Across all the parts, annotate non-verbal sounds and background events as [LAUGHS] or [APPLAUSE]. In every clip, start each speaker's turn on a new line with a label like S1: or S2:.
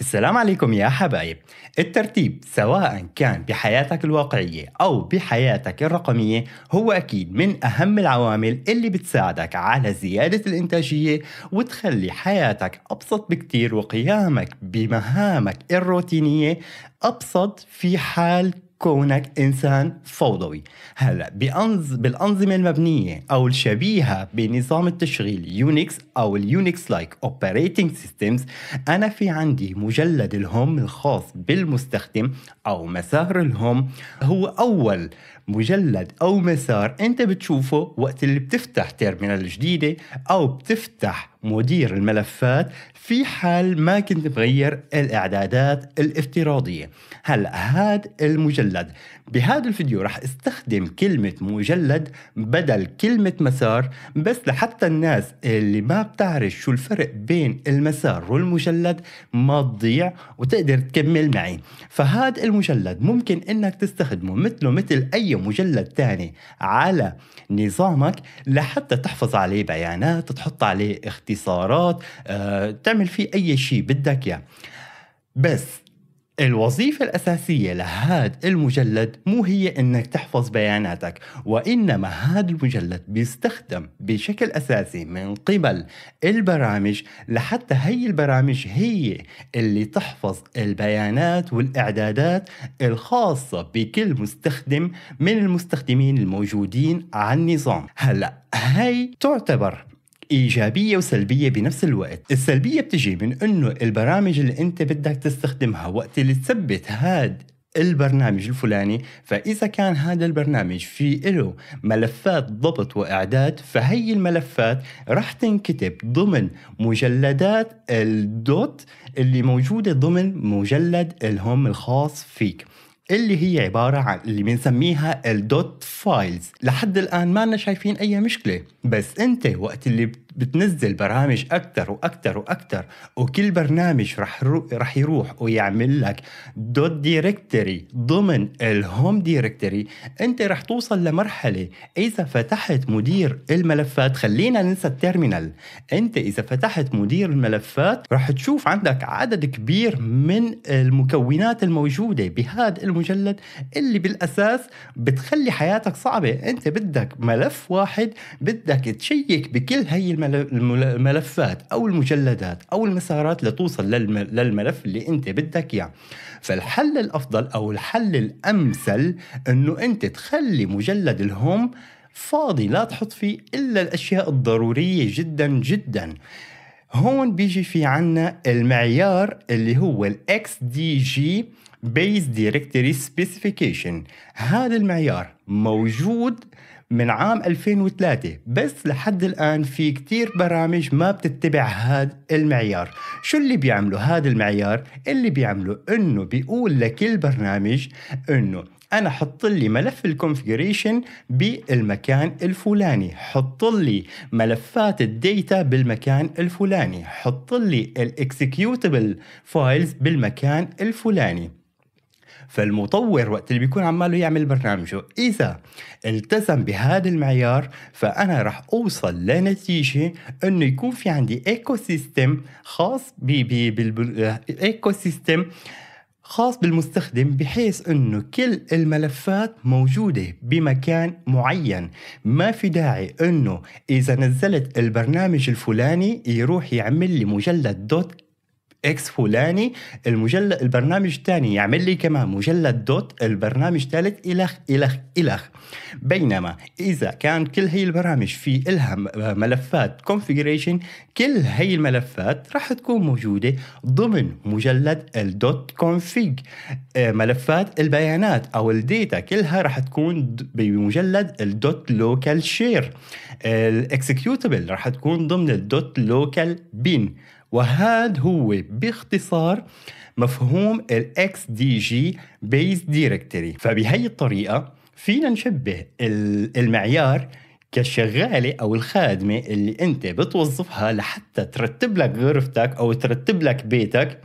S1: السلام عليكم يا حبايب الترتيب سواء كان بحياتك الواقعية أو بحياتك الرقمية هو أكيد من أهم العوامل اللي بتساعدك على زيادة الإنتاجية وتخلي حياتك أبسط بكتير وقيامك بمهامك الروتينية أبسط في حال كونك انسان فوضوي هلا بأنظ... بالانظمه المبنيه او الشبيهه بنظام التشغيل يونكس او اليونكس لايك اوبريتنج سيستمز انا في عندي مجلد الهوم الخاص بالمستخدم او مسار الهوم هو اول مجلد أو مسار أنت بتشوفه وقت اللي بتفتح تيرمينال جديدة أو بتفتح مدير الملفات في حال ما كنت مغير الإعدادات الافتراضية هلا هاد المجلد بهذا الفيديو رح استخدم كلمة مجلد بدل كلمة مسار بس لحتى الناس اللي ما بتعرف شو الفرق بين المسار والمجلد ما تضيع وتقدر تكمل معي فهاد المجلد ممكن انك تستخدمه مثله مثل اي مجلد تاني على نظامك لحتى تحفظ عليه بيانات تحط عليه اختصارات آه، تعمل فيه أي شيء بدك إياه بس الوظيفة الأساسية لهذا المجلد مو هي إنك تحفظ بياناتك وإنما هذا المجلد بيستخدم بشكل أساسي من قبل البرامج لحتى هي البرامج هي اللي تحفظ البيانات والإعدادات الخاصة بكل مستخدم من المستخدمين الموجودين على النظام هلأ هي تعتبر ايجابيه وسلبيه بنفس الوقت السلبيه بتجي من انه البرامج اللي انت بدك تستخدمها وقت اللي تثبت هاد البرنامج الفلاني فإذا كان هذا البرنامج في له ملفات ضبط وإعداد فهي الملفات راح تنكتب ضمن مجلدات الدوت اللي موجودة ضمن مجلد الهوم الخاص فيك اللي هي عبارة عن اللي بنسميها الدوت فايلز لحد الآن ما شايفين أي مشكلة بس أنت وقت اللي بتنزل برامج اكثر واكثر واكثر وكل برنامج رح رح يروح ويعمل لك دوت دايركتري ضمن الهوم دايركتري انت رح توصل لمرحله اذا فتحت مدير الملفات خلينا ننسى التيرمينال انت اذا فتحت مدير الملفات رح تشوف عندك عدد كبير من المكونات الموجوده بهذا المجلد اللي بالاساس بتخلي حياتك صعبه انت بدك ملف واحد بدك تشيك بكل هي الملفات او المجلدات او المسارات لتوصل للملف اللي انت بدك اياه فالحل الافضل او الحل الامثل انه انت تخلي مجلد الهوم فاضي لا تحط فيه الا الاشياء الضروريه جدا جدا هون بيجي في عنا المعيار اللي هو الاكس دي جي بيز دايركتوري سبيسيفيكيشن هذا المعيار موجود من عام 2003 بس لحد الآن في كتير برامج ما بتتبع هذا المعيار شو اللي بيعمله هذا المعيار اللي بيعمله انه بيقول لكل برنامج انه انا حط لي ملف الكونفجريشن بالمكان الفلاني حط لي ملفات الديتا بالمكان الفلاني حط لي الاكسكيوتبل فايلز بالمكان الفلاني فالمطور وقت اللي بيكون عماله يعمل برنامجه إذا التزم بهذا المعيار فأنا رح أوصل لنتيجة أنه يكون في عندي ايكو سيستم خاص بالايكو سيستم خاص بالمستخدم بحيث انه كل الملفات موجوده بمكان معين ما في داعي انه اذا نزلت البرنامج الفلاني يروح يعمل لي مجلد دوت اكس فلاني المجلد البرنامج الثاني يعمل لي كمان مجلد دوت البرنامج الثالث الخ الخ الخ بينما اذا كان كل هي البرامج في الها ملفات كونفجريشن كل هي الملفات راح تكون موجوده ضمن مجلد الدوت كونفيج آه، ملفات البيانات او الديتا كلها راح تكون بمجلد الدوت لوكال شير الاكسكيوتبل راح تكون ضمن الدوت لوكال بين وهذا هو باختصار مفهوم ال XDG Base Directory فبهي الطريقه فينا نشبه المعيار كالشغالة أو الخادمة اللي أنت بتوظفها لحتى ترتب لك غرفتك أو ترتب لك بيتك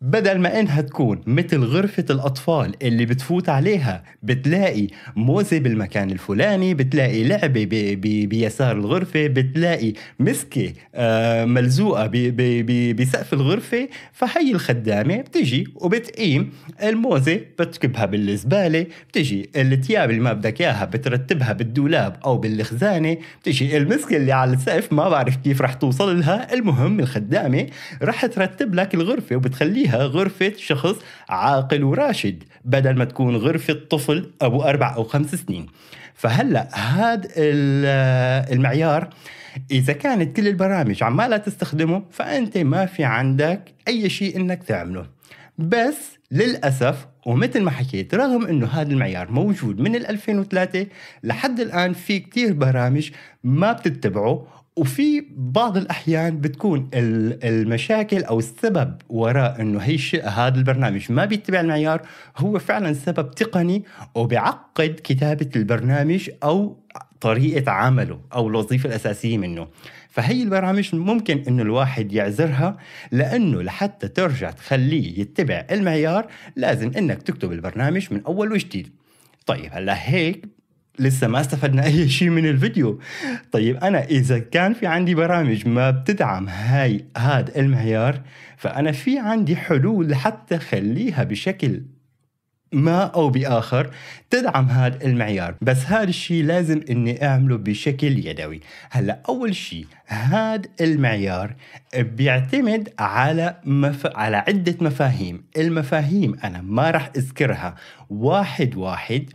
S1: بدل ما انها تكون مثل غرفة الأطفال اللي بتفوت عليها بتلاقي موزة بالمكان الفلاني بتلاقي لعبة بي بي بيسار الغرفة بتلاقي مسكة آه ملزوقة بي بي بي بسقف الغرفة فهي الخدامة بتجي وبتقيم الموزة بتكبها بالزبالة بتجي التياب اللي ما بدك إياها بترتبها بالدولاب أو بالخزانة بتجي المسكة اللي على السقف ما بعرف كيف رح توصل لها المهم الخدامة رح ترتب لك الغرفة وبتخليك فيها غرفة شخص عاقل وراشد بدل ما تكون غرفة طفل أبو أربع أو خمس سنين فهلأ هذا المعيار إذا كانت كل البرامج عمالة تستخدمه فأنت ما في عندك أي شيء إنك تعمله بس للأسف ومثل ما حكيت رغم انه هذا المعيار موجود من 2003 لحد الان في كتير برامج ما بتتبعه وفي بعض الاحيان بتكون المشاكل او السبب وراء انه هي هذا البرنامج ما بيتبع المعيار هو فعلا سبب تقني وبعقد كتابه البرنامج او طريقه عمله او الوظيفه الاساسيه منه فهي البرامج ممكن انه الواحد يعذرها لانه لحتى ترجع تخليه يتبع المعيار لازم انك تكتب البرنامج من اول وجديد طيب هلا هيك لسه ما استفدنا اي [LAUGHS] شيء من الفيديو طيب انا اذا كان في عندي برامج ما بتدعم هاي هذا المعيار فانا في عندي حلول لحتى خليها بشكل ما او باخر تدعم هذا المعيار بس هذا الشيء لازم اني اعمله بشكل يدوي هلا اول شيء هاد المعيار بيعتمد على مف... على عدة مفاهيم المفاهيم أنا ما راح أذكرها واحد واحد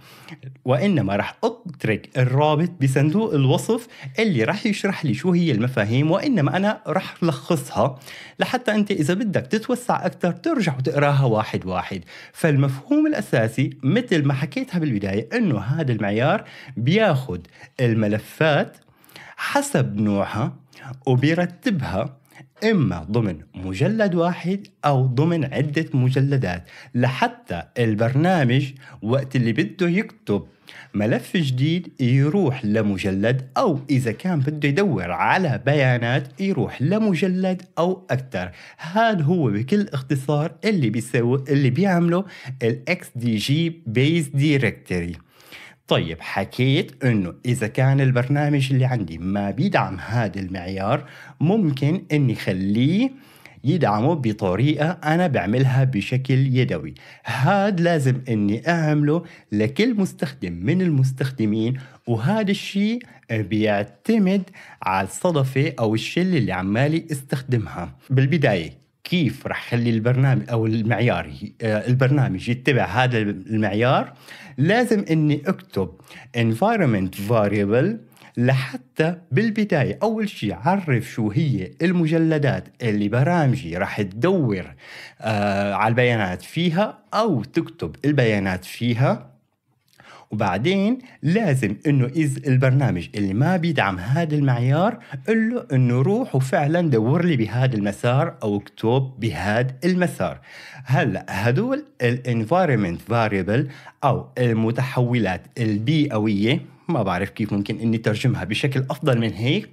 S1: وإنما راح أترك الرابط بصندوق الوصف اللي راح يشرح لي شو هي المفاهيم وإنما أنا راح لخصها لحتى أنت إذا بدك تتوسع أكثر ترجع وتقراها واحد واحد فالمفهوم الأساسي مثل ما حكيتها بالبداية أنه هذا المعيار بياخد الملفات حسب نوعها وبيرتبها إما ضمن مجلد واحد أو ضمن عدة مجلدات لحتى البرنامج وقت اللي بده يكتب ملف جديد يروح لمجلد أو إذا كان بده يدور على بيانات يروح لمجلد أو أكثر هذا هو بكل اختصار اللي بيسوي اللي بيعمله الـ XDG Base Directory طيب حكيت انه اذا كان البرنامج اللي عندي ما بيدعم هذا المعيار ممكن اني خليه يدعمه بطريقة أنا بعملها بشكل يدوي هاد لازم أني أعمله لكل مستخدم من المستخدمين وهذا الشيء بيعتمد على الصدفة أو الشلة اللي عمالي استخدمها بالبداية كيف راح اخلي البرنامج او المعيار آه، البرنامج يتبع هذا المعيار لازم اني اكتب environment variable لحتى بالبداية أول شيء عرف شو هي المجلدات اللي برامجي راح تدور آه على البيانات فيها أو تكتب البيانات فيها وبعدين لازم انه اذا البرنامج اللي ما بيدعم هذا المعيار قل له انه روح وفعلا دور لي بهذا المسار او اكتب بهذا المسار هلا هدول الانفايرمنت فاريبل او المتحولات البيئويه ما بعرف كيف ممكن اني ترجمها بشكل افضل من هيك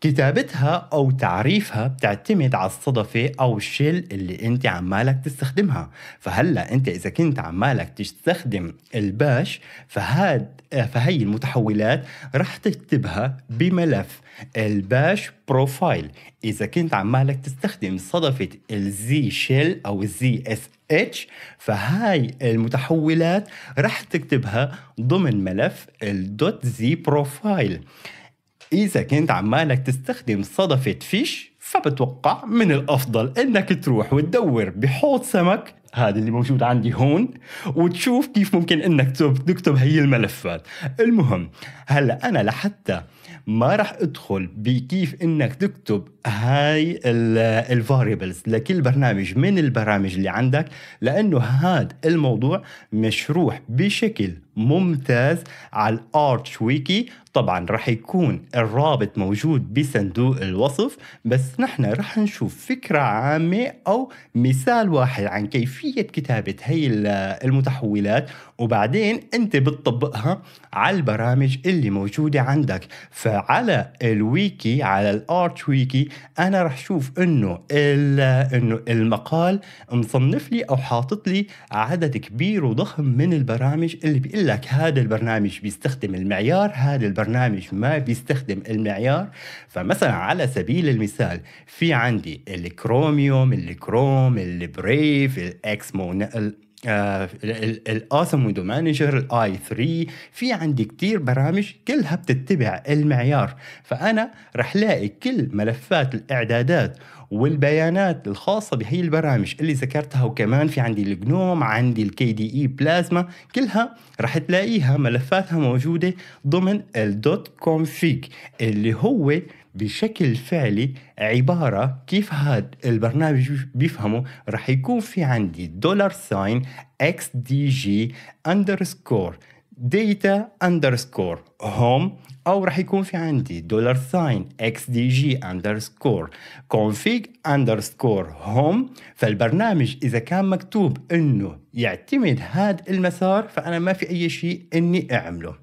S1: كتابتها أو تعريفها بتعتمد على الصدفة أو الشيل اللي أنت عمالك تستخدمها فهلأ أنت إذا كنت عمالك تستخدم الباش فهاد فهي المتحولات رح تكتبها بملف الباش بروفايل إذا كنت عمالك تستخدم صدفة الزي شيل أو الزي اس اتش فهاي المتحولات رح تكتبها ضمن ملف الدوت زي بروفايل إذا كنت عمالك تستخدم صدفة فيش فبتوقع من الأفضل إنك تروح وتدور بحوض سمك هذا اللي موجود عندي هون وتشوف كيف ممكن انك تكتب هي الملفات المهم هلا انا لحتى ما راح ادخل بكيف انك تكتب هاي الفاريبلز لكل برنامج من البرامج اللي عندك لانه هذا الموضوع مشروح بشكل ممتاز على الارتش ويكي طبعا رح يكون الرابط موجود بصندوق الوصف بس نحن رح نشوف فكرة عامة أو مثال واحد عن كيفية كتابة هي المتحولات وبعدين أنت بتطبقها على البرامج اللي موجودة عندك فعلى الويكي على الارت ويكي أنا رح شوف أنه أنه المقال مصنف لي أو حاطط لي عدد كبير وضخم من البرامج اللي بيقول لك هذا البرنامج بيستخدم المعيار هذا البرنامج برنامج ما بيستخدم المعيار فمثلا على سبيل المثال في عندي الكروميوم الكروم البريف الاكس آه، الاوسم ويندو مانجر الاي 3 في عندي كتير برامج كلها بتتبع المعيار فانا رح لاقي كل ملفات الاعدادات والبيانات الخاصة بهي البرامج اللي ذكرتها وكمان في عندي الجنوم عندي الكي دي اي بلازما كلها رح تلاقيها ملفاتها موجودة ضمن الدوت كونفيج اللي هو بشكل فعلي عبارة كيف هاد البرنامج بيفهمه رح يكون في عندي دولار ساين اكس دي جي اندرسكور ديتا اندرسكور هوم او راح يكون في عندي دولار ساين اكس دي جي اندرسكور كونفيج اندرسكور هوم فالبرنامج اذا كان مكتوب انه يعتمد هذا المسار فانا ما في اي شيء اني اعمله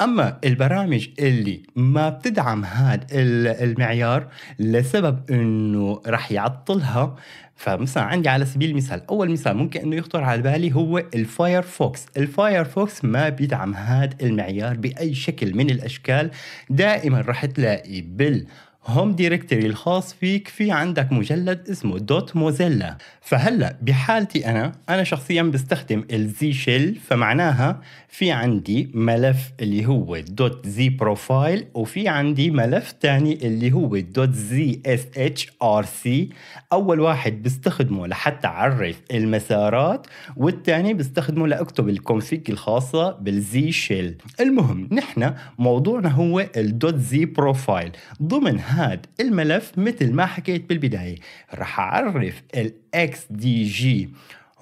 S1: اما البرامج اللي ما بتدعم هذا المعيار لسبب انه راح يعطلها فمثلا عندي على سبيل المثال اول مثال ممكن انه يخطر على بالي هو الفايرفوكس الفايرفوكس ما بيدعم هذا المعيار باي شكل من الاشكال دائما رح تلاقي بال هوم ديركتوري الخاص فيك في عندك مجلد اسمه دوت موزيلا فهلا بحالتي انا انا شخصيا بستخدم الزي شيل فمعناها في عندي ملف اللي هو دوت زي بروفايل وفي عندي ملف ثاني اللي هو دوت زي اس اتش ار سي اول واحد بستخدمه لحتى اعرف المسارات والثاني بستخدمه لاكتب الكونفيج الخاصه بالزي شيل المهم نحن موضوعنا هو الدوت زي بروفايل ضمن هذا الملف مثل ما حكيت بالبداية رح أعرف الـ XDG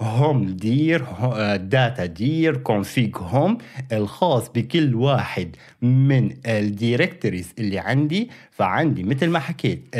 S1: هوم دير آه، داتا دير كونفيج هوم الخاص بكل واحد من الديركتوريز اللي عندي فعندي مثل ما حكيت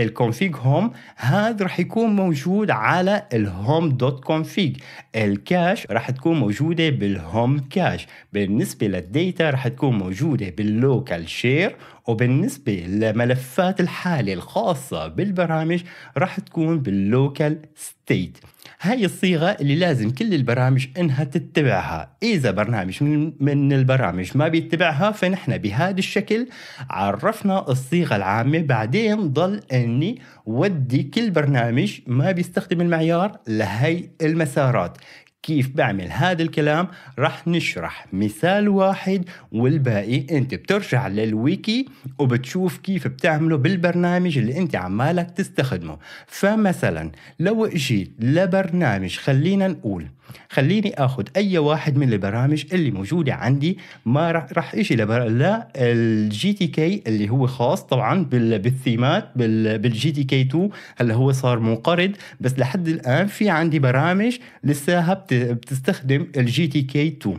S1: الكونفيج هوم هذا راح يكون موجود على الهوم دوت كونفيج الكاش راح تكون موجوده بالهوم كاش بالنسبه للديتا راح تكون موجوده باللوكال شير وبالنسبة لملفات الحالة الخاصة بالبرامج راح تكون باللوكال ستيت هاي الصيغة اللي لازم كل البرامج انها تتبعها اذا برنامج من البرامج ما بيتبعها فنحن بهذا الشكل عرفنا الصيغة العامة بعدين ضل اني ودي كل برنامج ما بيستخدم المعيار لهي المسارات كيف بعمل هذا الكلام رح نشرح مثال واحد والباقي انت بترجع للويكي وبتشوف كيف بتعمله بالبرنامج اللي انت عمالك تستخدمه فمثلا لو اجيت لبرنامج خلينا نقول خليني اخذ اي واحد من البرامج اللي موجوده عندي ما راح راح اجي لا الجي تي كي اللي هو خاص طبعا بالثيمات بالجي تي كي 2 هلا هو صار منقرض بس لحد الان في عندي برامج لساها بتستخدم الجي تي كي 2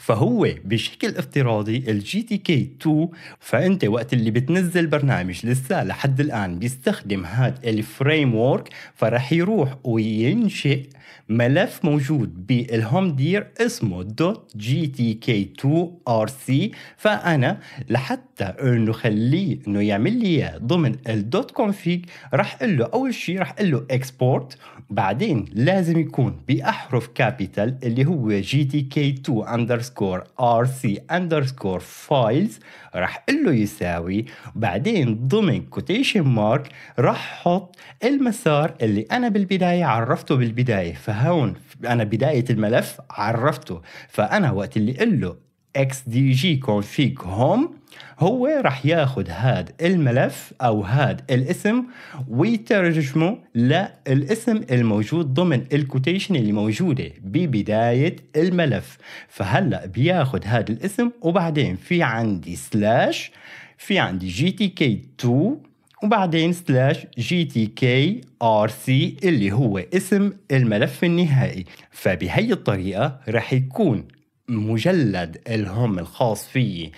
S1: فهو بشكل افتراضي الجي تي كي 2 فانت وقت اللي بتنزل برنامج لسه لحد الان بيستخدم هذا الفريم ورك فراح يروح وينشئ ملف موجود بالهوم دير اسمه دوت جي تي كي 2 ار سي فانا لحتى انه خليه انه يعمل لي اياه ضمن الدوت كونفيج راح اقول له اول شيء راح اقول له اكسبورت بعدين لازم يكون باحرف كابيتال اللي هو جي تي كي 2 اندر اندرسكور ار سي اندرسكور فايلز راح اقول له يساوي بعدين ضمن كوتيشن مارك راح حط المسار اللي انا بالبدايه عرفته بالبدايه فهون انا بدايه الملف عرفته فانا وقت اللي قل له اكس دي جي كونفيج هوم هو راح ياخذ هاد الملف او هاد الاسم ويترجمه للاسم الموجود ضمن الكوتيشن اللي موجوده ببدايه الملف فهلا بياخذ هاد الاسم وبعدين في عندي سلاش في عندي جي تي كي 2 وبعدين سلاش جي تي كي ار سي اللي هو اسم الملف النهائي فبهي الطريقه راح يكون مجلد الهم الخاص فيي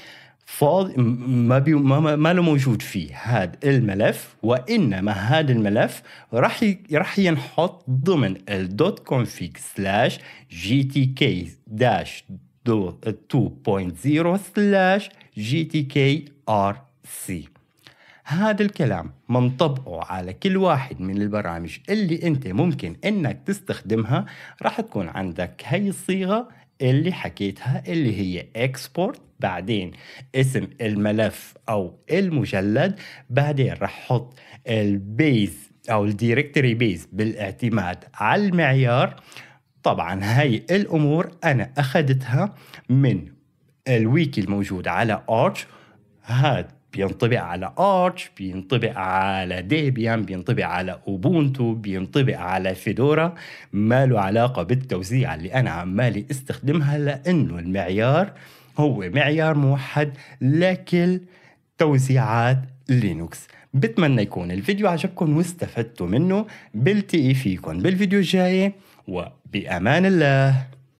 S1: فاض ما, بي ما, ما له موجود فيه هذا الملف وانما هذا الملف راح راح ينحط ضمن الدوت كونفيج سلاش جي تي كي داش 2.0 سلاش جي تي كي ار سي هذا الكلام منطبقه على كل واحد من البرامج اللي انت ممكن انك تستخدمها راح تكون عندك هي الصيغه اللي حكيتها اللي هي اكسبورت بعدين اسم الملف او المجلد بعدين رح احط البيز او الديركتوري بيز بالاعتماد على المعيار طبعا هاي الامور انا اخذتها من الويكي الموجود على ارش هاد بينطبق على ارتش بينطبق على ديبيان بينطبق على اوبونتو بينطبق على فيدورا ما له علاقه بالتوزيع اللي انا عمالي استخدمها لانه المعيار هو معيار موحد لكل توزيعات لينوكس بتمنى يكون الفيديو عجبكم واستفدتوا منه بلتقي فيكم بالفيديو الجاي وبامان الله